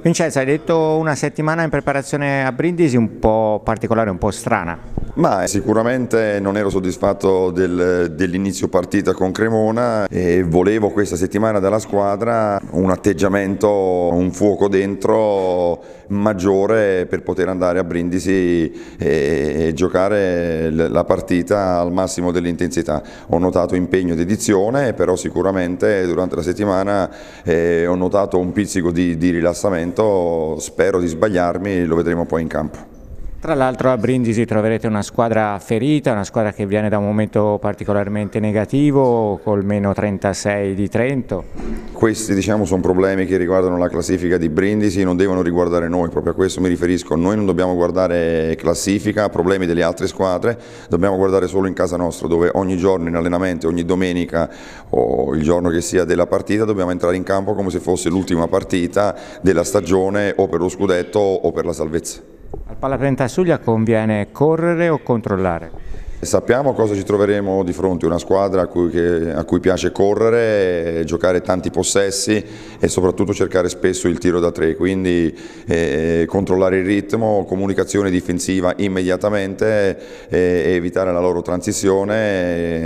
Vincenzo, hai detto una settimana in preparazione a Brindisi un po' particolare, un po' strana. Ma sicuramente non ero soddisfatto del, dell'inizio partita con Cremona e volevo questa settimana dalla squadra un atteggiamento, un fuoco dentro maggiore per poter andare a Brindisi e, e giocare la partita al massimo dell'intensità. Ho notato impegno ed edizione, però sicuramente durante la settimana eh, ho notato un pizzico di, di rilassamento, spero di sbagliarmi, lo vedremo poi in campo. Tra l'altro a Brindisi troverete una squadra ferita, una squadra che viene da un momento particolarmente negativo col meno 36 di Trento. Questi diciamo, sono problemi che riguardano la classifica di Brindisi, non devono riguardare noi, proprio a questo mi riferisco. Noi non dobbiamo guardare classifica, problemi delle altre squadre, dobbiamo guardare solo in casa nostra dove ogni giorno in allenamento, ogni domenica o il giorno che sia della partita dobbiamo entrare in campo come se fosse l'ultima partita della stagione o per lo scudetto o per la salvezza. Palla Palapentastuglia conviene correre o controllare? Sappiamo cosa ci troveremo di fronte, una squadra a cui, che, a cui, piace correre, eh, giocare tanti possessi e soprattutto cercare spesso il tiro da tre, quindi eh, controllare il ritmo, comunicazione difensiva immediatamente e, eh, e evitare la loro transizione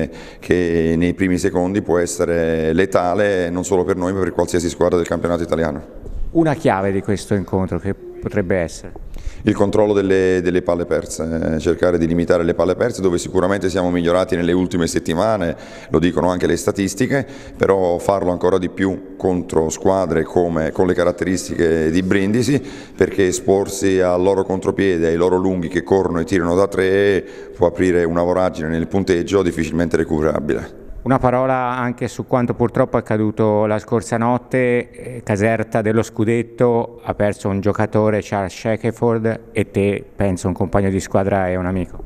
eh, che nei primi secondi può essere letale non solo per noi ma per qualsiasi squadra del campionato italiano. Una chiave di questo incontro che Potrebbe essere. Il controllo delle, delle palle perse, eh, cercare di limitare le palle perse dove sicuramente siamo migliorati nelle ultime settimane, lo dicono anche le statistiche, però farlo ancora di più contro squadre come, con le caratteristiche di Brindisi perché esporsi al loro contropiede, ai loro lunghi che corrono e tirano da tre può aprire una voragine nel punteggio difficilmente recuperabile. Una parola anche su quanto purtroppo è accaduto la scorsa notte, eh, Caserta dello Scudetto ha perso un giocatore Charles Shackelford e te penso un compagno di squadra e un amico.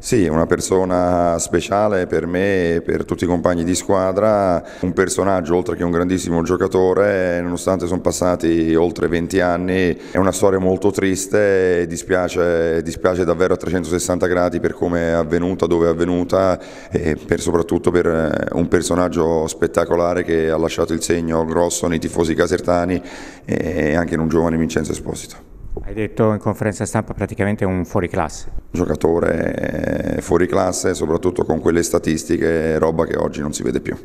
Sì, una persona speciale per me e per tutti i compagni di squadra, un personaggio oltre che un grandissimo giocatore, nonostante sono passati oltre 20 anni, è una storia molto triste e dispiace, dispiace davvero a 360 gradi per come è avvenuta, dove è avvenuta e per, soprattutto per eh, un personaggio spettacolare che ha lasciato il segno grosso nei tifosi casertani e anche in un giovane Vincenzo Esposito. Hai detto in conferenza stampa praticamente un fuoriclasse. Giocatore eh, fuoriclasse, soprattutto con quelle statistiche, roba che oggi non si vede più.